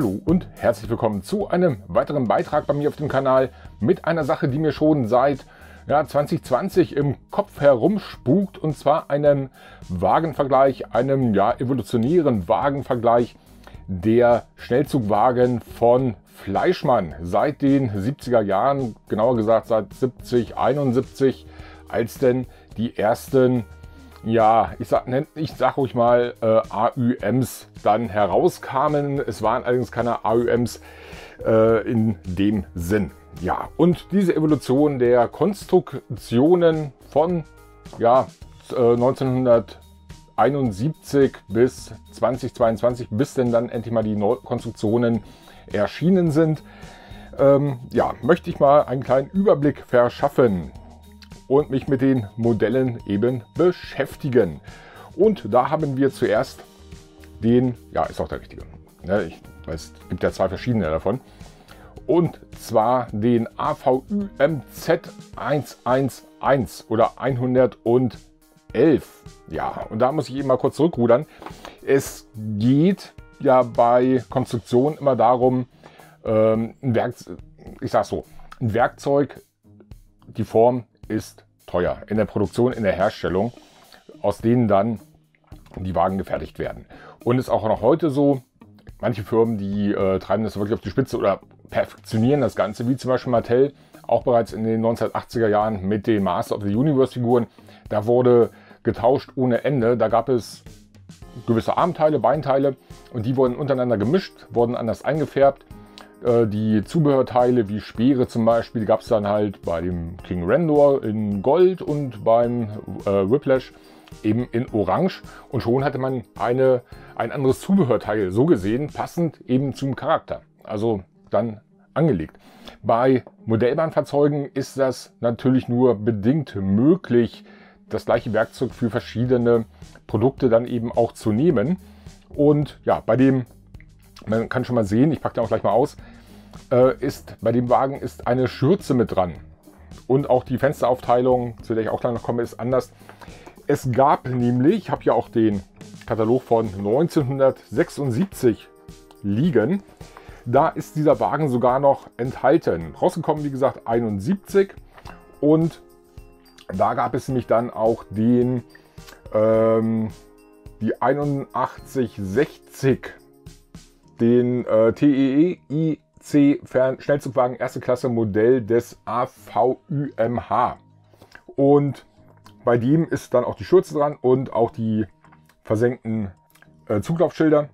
Hallo und herzlich willkommen zu einem weiteren Beitrag bei mir auf dem Kanal mit einer Sache, die mir schon seit ja, 2020 im Kopf herumspukt und zwar einem Wagenvergleich, einem ja, evolutionären Wagenvergleich der Schnellzugwagen von Fleischmann seit den 70er Jahren, genauer gesagt seit 70, 71, als denn die ersten ja, ich sag, ich sag ruhig mal, äh, AÜMs dann herauskamen. Es waren allerdings keine AUMs äh, in dem Sinn. Ja, und diese Evolution der Konstruktionen von ja, 1971 äh, bis 2022, bis denn dann endlich mal die Neu Konstruktionen erschienen sind, ähm, ja, möchte ich mal einen kleinen Überblick verschaffen und mich mit den Modellen eben beschäftigen. Und da haben wir zuerst den, ja, ist auch der richtige. Ne? Ich weiß, es gibt ja zwei verschiedene davon. Und zwar den AVÜMZ 111 oder 111. Ja, und da muss ich eben mal kurz zurückrudern. Es geht ja bei Konstruktionen immer darum, ähm, ein Werkzeug, ich sag's so, ein Werkzeug die Form ist teuer in der Produktion, in der Herstellung, aus denen dann die Wagen gefertigt werden. Und es ist auch noch heute so, manche Firmen, die äh, treiben das wirklich auf die Spitze oder perfektionieren das Ganze, wie zum Beispiel Mattel, auch bereits in den 1980er Jahren mit den Master of the Universe Figuren. Da wurde getauscht ohne Ende. Da gab es gewisse Armteile, Beinteile und die wurden untereinander gemischt, wurden anders eingefärbt äh, die Zubehörteile wie Speere zum Beispiel gab es dann halt bei dem King Randor in Gold und beim äh, Whiplash eben in Orange und schon hatte man eine, ein anderes Zubehörteil, so gesehen passend eben zum Charakter, also dann angelegt. Bei Modellbahnfahrzeugen ist das natürlich nur bedingt möglich, das gleiche Werkzeug für verschiedene Produkte dann eben auch zu nehmen. Und ja, bei dem man kann schon mal sehen, ich packe den auch gleich mal aus, äh, ist, bei dem Wagen ist eine Schürze mit dran. Und auch die Fensteraufteilung, zu der ich auch gleich noch komme, ist anders. Es gab nämlich, ich habe ja auch den Katalog von 1976 liegen, da ist dieser Wagen sogar noch enthalten. Rausgekommen, wie gesagt, 71 und da gab es nämlich dann auch den ähm, die 8160 den äh, TEEIC Schnellzugwagen erste Klasse Modell des AVÜMH. Und bei dem ist dann auch die Schürze dran und auch die versenkten äh, Zuglaufschilder.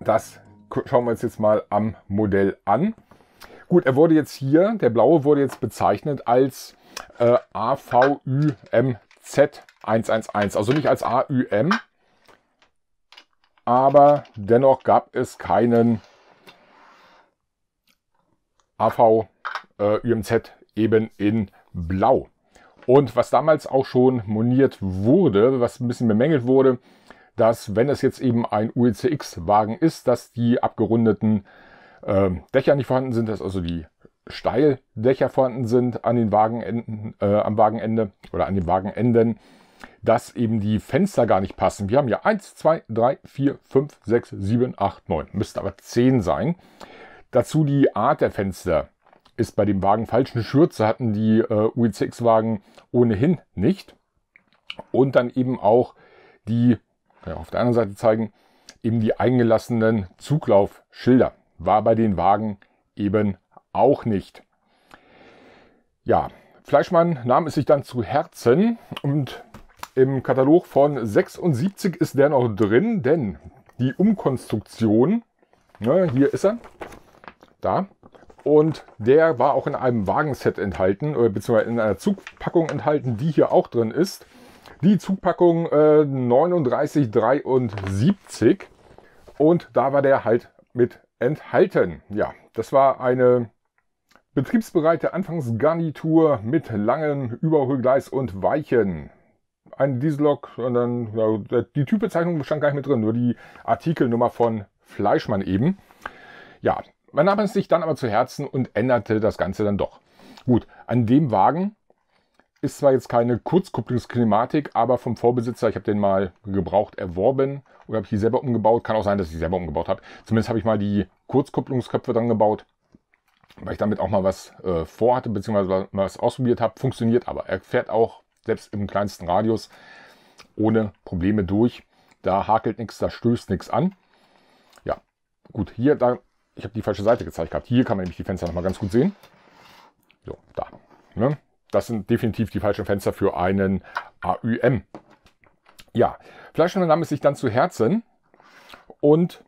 Das schauen wir uns jetzt mal am Modell an. Gut, er wurde jetzt hier, der blaue wurde jetzt bezeichnet als äh, AVÜMZ 111, also nicht als AÜM, aber dennoch gab es keinen AV äh, UMZ eben in Blau. Und was damals auch schon moniert wurde, was ein bisschen bemängelt wurde, dass wenn es jetzt eben ein UECX-Wagen ist, dass die abgerundeten äh, Dächer nicht vorhanden sind, dass also die Steildächer vorhanden sind an den Wagenenden, äh, am Wagenende oder an den Wagenenden dass eben die Fenster gar nicht passen. Wir haben ja 1, 2, 3, 4, 5, 6, 7, 8, 9. Müsste aber 10 sein. Dazu die Art der Fenster ist bei dem Wagen falsch. Eine Schürze hatten die äh, UICX-Wagen ohnehin nicht. Und dann eben auch die, ja, auf der anderen Seite zeigen, eben die eingelassenen Zuglaufschilder. War bei den Wagen eben auch nicht. Ja, Fleischmann nahm es sich dann zu Herzen und im Katalog von 76 ist der noch drin, denn die Umkonstruktion, ne, hier ist er, da, und der war auch in einem Wagenset enthalten, äh, beziehungsweise in einer Zugpackung enthalten, die hier auch drin ist. Die Zugpackung äh, 3973 und da war der halt mit enthalten. Ja, das war eine betriebsbereite Anfangsgarnitur mit langem Überholgleis und Weichen eine Diesellok und dann ja, die Typbezeichnung stand gar nicht mit drin, nur die Artikelnummer von Fleischmann eben. Ja, man nahm es sich dann aber zu Herzen und änderte das Ganze dann doch. Gut, an dem Wagen ist zwar jetzt keine Kurzkupplungsklimatik, aber vom Vorbesitzer, ich habe den mal gebraucht erworben oder habe ich die selber umgebaut. Kann auch sein, dass ich die selber umgebaut habe. Zumindest habe ich mal die Kurzkupplungsköpfe dran gebaut, weil ich damit auch mal was äh, vorhatte, beziehungsweise was, was ausprobiert habe. Funktioniert aber. Er fährt auch selbst im kleinsten Radius, ohne Probleme durch. Da hakelt nichts, da stößt nichts an. Ja, gut, hier, da, ich habe die falsche Seite gezeigt gehabt. Hier kann man nämlich die Fenster nochmal ganz gut sehen. So, da. Ne? Das sind definitiv die falschen Fenster für einen AUM. Ja, Fleischmann nahm es sich dann zu Herzen und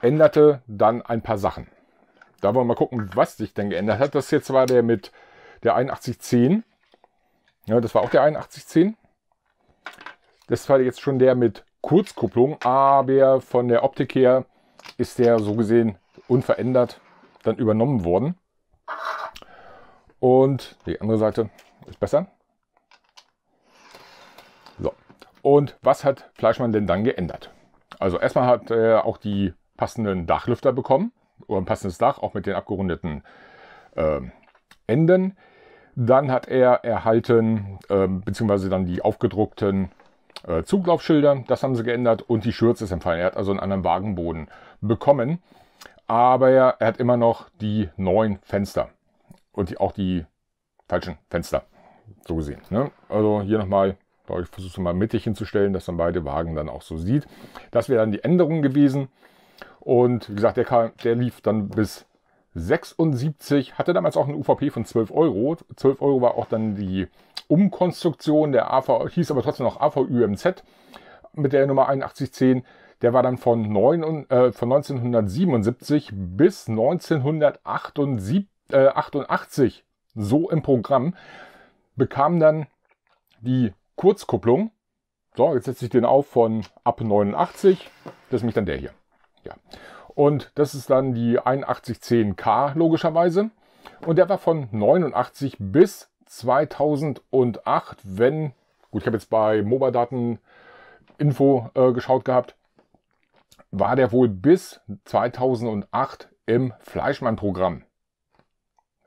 änderte dann ein paar Sachen. Da wollen wir mal gucken, was sich denn geändert hat. Das jetzt war der mit der 8110 ja, das war auch der 8110. Das war jetzt schon der mit Kurzkupplung, aber von der Optik her ist der so gesehen unverändert dann übernommen worden. Und die andere Seite ist besser. So. Und was hat Fleischmann denn dann geändert? Also erstmal hat er auch die passenden Dachlüfter bekommen. Oder ein passendes Dach, auch mit den abgerundeten äh, Enden. Dann hat er erhalten, ähm, beziehungsweise dann die aufgedruckten äh, Zuglaufschilder, das haben sie geändert und die Schürze ist entfallen. Er hat also einen anderen Wagenboden bekommen, aber er, er hat immer noch die neuen Fenster und die, auch die falschen Fenster, so gesehen. Ne? Also hier nochmal, ich versuche es mal mittig hinzustellen, dass man beide Wagen dann auch so sieht. Das wäre dann die Änderung gewesen und wie gesagt, der, kam, der lief dann bis 76, hatte damals auch eine UVP von 12 Euro. 12 Euro war auch dann die Umkonstruktion der AV, hieß aber trotzdem noch AVÜMZ mit der Nummer 8110. Der war dann von, 9, äh, von 1977 bis 1988 äh, so im Programm. Bekam dann die Kurzkupplung. So, jetzt setze ich den auf von ab 89. Das ist nämlich dann der hier. Ja. Und das ist dann die 8110K logischerweise. Und der war von 89 bis 2008, wenn, gut, ich habe jetzt bei MOBA-Daten Info äh, geschaut gehabt, war der wohl bis 2008 im Fleischmann-Programm.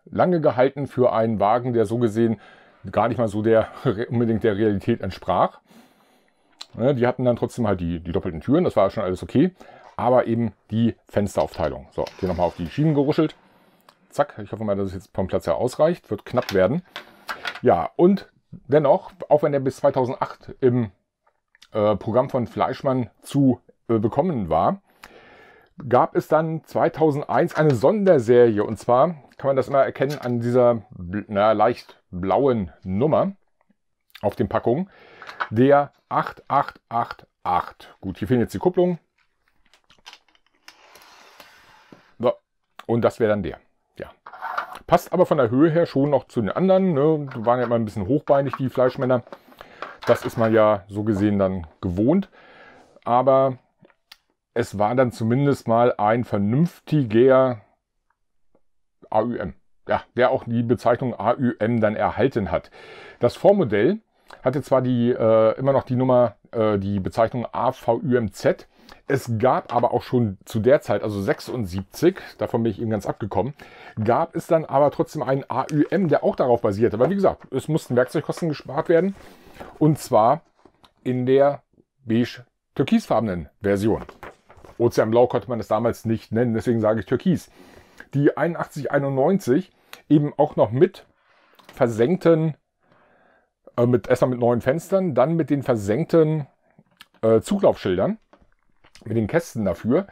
Lange gehalten für einen Wagen, der so gesehen gar nicht mal so der, unbedingt der Realität entsprach. Ne, die hatten dann trotzdem halt die, die doppelten Türen, das war schon alles okay aber eben die Fensteraufteilung. So, hier nochmal auf die Schienen geruschelt. Zack, ich hoffe mal, dass es jetzt vom Platz her ausreicht. Wird knapp werden. Ja, und dennoch, auch wenn er bis 2008 im äh, Programm von Fleischmann zu äh, bekommen war, gab es dann 2001 eine Sonderserie. Und zwar kann man das immer erkennen an dieser na, leicht blauen Nummer auf den Packungen, der 8888. Gut, hier fehlen jetzt die Kupplungen. Und das wäre dann der. Ja. Passt aber von der Höhe her schon noch zu den anderen. Ne? Die waren ja immer ein bisschen hochbeinig, die Fleischmänner. Das ist man ja so gesehen dann gewohnt. Aber es war dann zumindest mal ein vernünftiger AUM. Ja, der auch die Bezeichnung AUM dann erhalten hat. Das Vormodell hatte zwar die, äh, immer noch die Nummer, äh, die Bezeichnung AVÜMZ, es gab aber auch schon zu der Zeit, also 76, davon bin ich eben ganz abgekommen, gab es dann aber trotzdem einen AUM, der auch darauf basierte. Aber wie gesagt, es mussten Werkzeugkosten gespart werden. Und zwar in der beige-türkisfarbenen Version. Ozeanblau konnte man das damals nicht nennen, deswegen sage ich Türkis. Die 8191 eben auch noch mit versenkten, äh, mit, erstmal mit neuen Fenstern, dann mit den versenkten äh, Zuglaufschildern mit den Kästen dafür.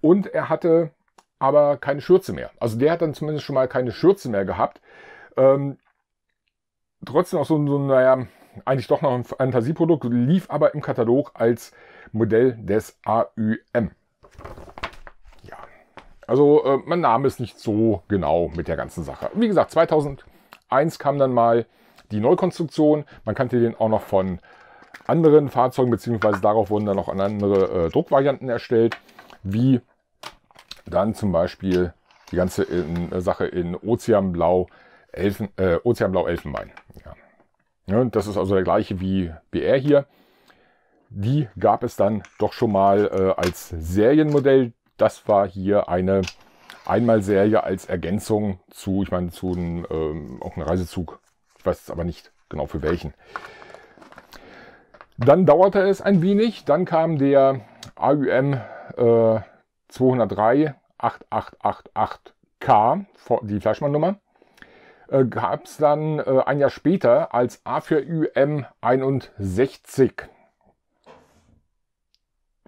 Und er hatte aber keine Schürze mehr. Also der hat dann zumindest schon mal keine Schürze mehr gehabt. Ähm, trotzdem auch so, so, naja, eigentlich doch noch ein Fantasieprodukt, lief aber im Katalog als Modell des AÜM. Ja, also äh, man nahm es nicht so genau mit der ganzen Sache. Wie gesagt, 2001 kam dann mal die Neukonstruktion. Man kannte den auch noch von anderen Fahrzeugen, beziehungsweise darauf wurden dann auch andere äh, Druckvarianten erstellt, wie dann zum Beispiel die ganze in, äh, Sache in Ozeanblau, Elfen, äh, Ozeanblau Elfenbein. Ja. Ja, ne, das ist also der gleiche wie BR hier. Die gab es dann doch schon mal äh, als Serienmodell. Das war hier eine Einmalserie als Ergänzung zu, ich meine, zu einem, ähm, auch einem Reisezug. Ich weiß jetzt aber nicht genau für welchen. Dann dauerte es ein wenig, dann kam der AUM äh, 203 8888K, die Fleischmann-Nummer, äh, gab es dann äh, ein Jahr später als A 4 UM 61.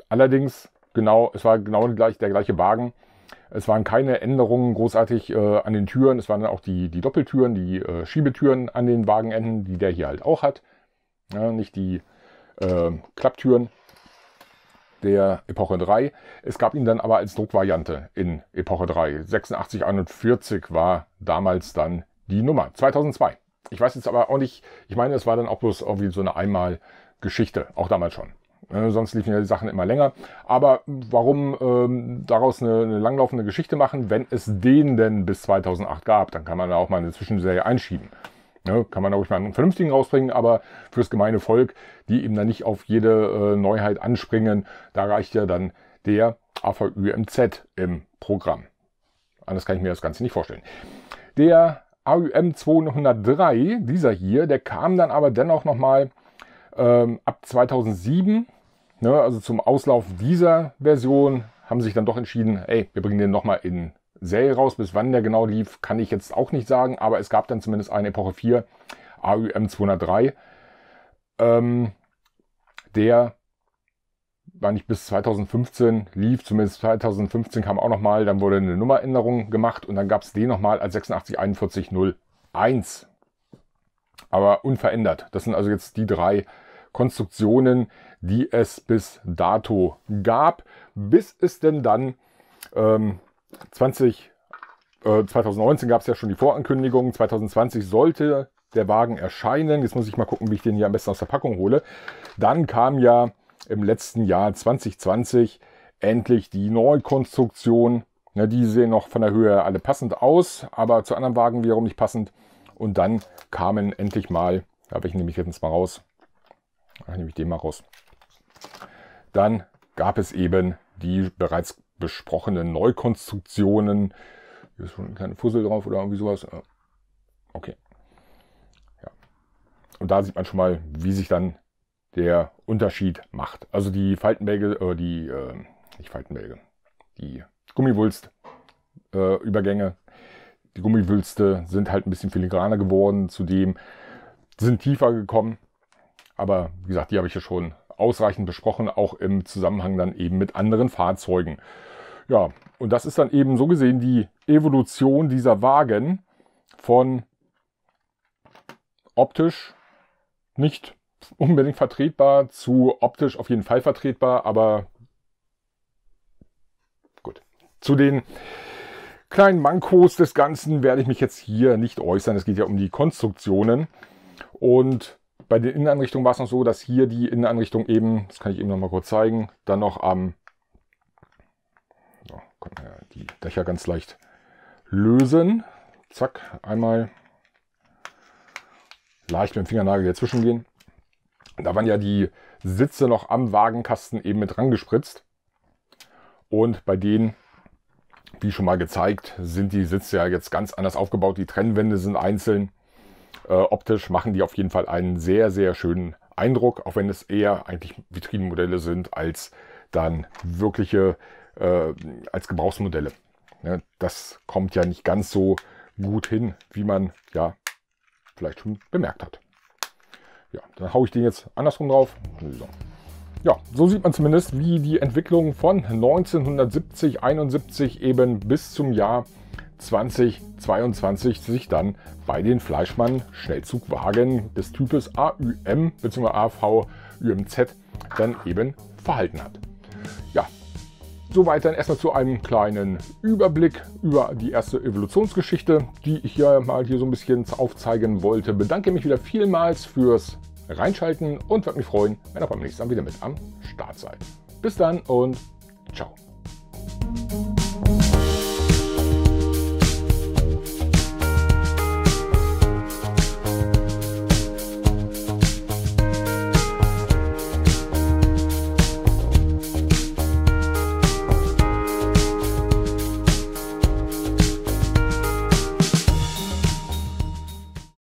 Allerdings, genau, es war genau gleich, der gleiche Wagen. Es waren keine Änderungen großartig äh, an den Türen. Es waren dann auch die, die Doppeltüren, die äh, Schiebetüren an den Wagenenden, die der hier halt auch hat. Ja, nicht die äh, Klapptüren der Epoche 3. Es gab ihn dann aber als Druckvariante in Epoche 3. 8641 war damals dann die Nummer. 2002. Ich weiß jetzt aber auch nicht, ich meine, es war dann auch bloß irgendwie so eine Einmal-Geschichte, auch damals schon. Ne, sonst liefen ja die Sachen immer länger. Aber warum ähm, daraus eine, eine, langlaufende Geschichte machen, wenn es den denn bis 2008 gab? Dann kann man da auch mal eine Zwischenserie einschieben. Ne, kann man, glaube ich, mal einen vernünftigen rausbringen, aber fürs gemeine Volk, die eben dann nicht auf jede äh, Neuheit anspringen, da reicht ja dann der AVÜMZ im Programm. Anders kann ich mir das Ganze nicht vorstellen. Der AUM 203, dieser hier, der kam dann aber dennoch nochmal ähm, ab 2007, ne, also zum Auslauf dieser Version, haben sich dann doch entschieden, ey, wir bringen den nochmal in Serie raus. Bis wann der genau lief, kann ich jetzt auch nicht sagen, aber es gab dann zumindest eine Epoche 4, AUM 203, ähm, der wann ich bis 2015 lief, zumindest 2015 kam auch nochmal, dann wurde eine Nummeränderung gemacht und dann gab es den nochmal als 864101. Aber unverändert. Das sind also jetzt die drei Konstruktionen, die es bis dato gab, bis es denn dann ähm, 20, äh, 2019 gab es ja schon die Vorankündigung, 2020 sollte der Wagen erscheinen. Jetzt muss ich mal gucken, wie ich den hier am besten aus der Packung hole. Dann kam ja im letzten Jahr 2020 endlich die Neukonstruktion. Ja, die sehen noch von der Höhe alle passend aus, aber zu anderen Wagen wiederum nicht passend. Und dann kamen endlich mal, da welchen nehme ich jetzt mal raus? Dann nehme ich den mal raus. Dann gab es eben die bereits besprochenen Neukonstruktionen. Hier ist schon eine kleine Fussel drauf oder irgendwie sowas. Okay. Ja. Und da sieht man schon mal, wie sich dann der Unterschied macht. Also die Faltenbälge, äh, die, äh, nicht Faltenbälge, die Gummiwulst-Übergänge, äh, die Gummiwülste sind halt ein bisschen filigraner geworden. Zudem sind tiefer gekommen. Aber wie gesagt, die habe ich ja schon ausreichend besprochen, auch im Zusammenhang dann eben mit anderen Fahrzeugen. Ja, und das ist dann eben so gesehen die Evolution dieser Wagen von optisch nicht unbedingt vertretbar zu optisch auf jeden Fall vertretbar, aber gut. Zu den kleinen Mankos des Ganzen werde ich mich jetzt hier nicht äußern. Es geht ja um die Konstruktionen und bei den Innenanrichtungen war es noch so, dass hier die Innenanrichtung eben, das kann ich eben noch mal kurz zeigen, dann noch am, so, konnten wir die Dächer ganz leicht lösen. Zack, einmal leicht mit dem Fingernagel dazwischen gehen. Da waren ja die Sitze noch am Wagenkasten eben mit rangespritzt. Und bei denen, wie schon mal gezeigt, sind die Sitze ja jetzt ganz anders aufgebaut. Die Trennwände sind einzeln. Äh, optisch machen die auf jeden Fall einen sehr, sehr schönen Eindruck, auch wenn es eher eigentlich Vitrinenmodelle sind als dann wirkliche, äh, als Gebrauchsmodelle. Ja, das kommt ja nicht ganz so gut hin, wie man ja vielleicht schon bemerkt hat. Ja, dann haue ich den jetzt andersrum drauf. So. Ja, so sieht man zumindest, wie die Entwicklung von 1970, 71 eben bis zum Jahr 2022 sich dann bei den Fleischmann Schnellzugwagen des Types AÜM bzw. AVÜMZ dann eben verhalten hat. Ja, soweit dann erstmal zu einem kleinen Überblick über die erste Evolutionsgeschichte, die ich ja mal hier so ein bisschen aufzeigen wollte. Bedanke mich wieder vielmals fürs Reinschalten und würde mich freuen, wenn ihr beim nächsten Mal wieder mit am Start seid. Bis dann und ciao.